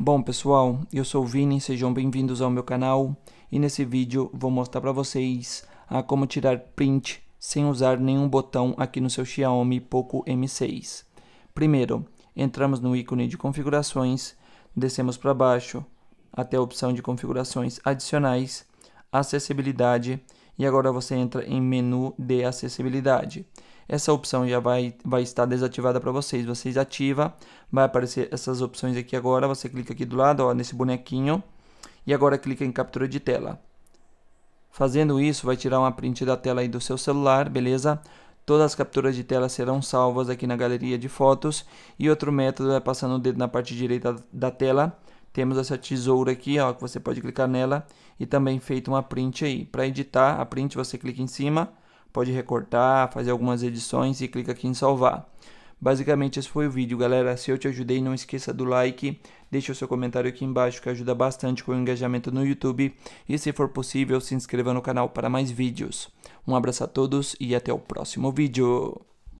Bom pessoal, eu sou o Vini, sejam bem-vindos ao meu canal e nesse vídeo vou mostrar para vocês a como tirar print sem usar nenhum botão aqui no seu Xiaomi Poco M6. Primeiro, entramos no ícone de configurações, descemos para baixo até a opção de configurações adicionais, acessibilidade e agora você entra em menu de acessibilidade essa opção já vai, vai estar desativada para vocês. Vocês ativa, vai aparecer essas opções aqui agora. Você clica aqui do lado, ó, nesse bonequinho. E agora clica em captura de tela. Fazendo isso, vai tirar uma print da tela aí do seu celular, beleza? Todas as capturas de tela serão salvas aqui na galeria de fotos. E outro método é passando o dedo na parte direita da tela. Temos essa tesoura aqui, ó, que você pode clicar nela e também feito uma print aí. Para editar a print, você clica em cima pode recortar, fazer algumas edições e clica aqui em salvar. Basicamente esse foi o vídeo, galera. Se eu te ajudei, não esqueça do like, deixa o seu comentário aqui embaixo que ajuda bastante com o engajamento no YouTube e se for possível, se inscreva no canal para mais vídeos. Um abraço a todos e até o próximo vídeo.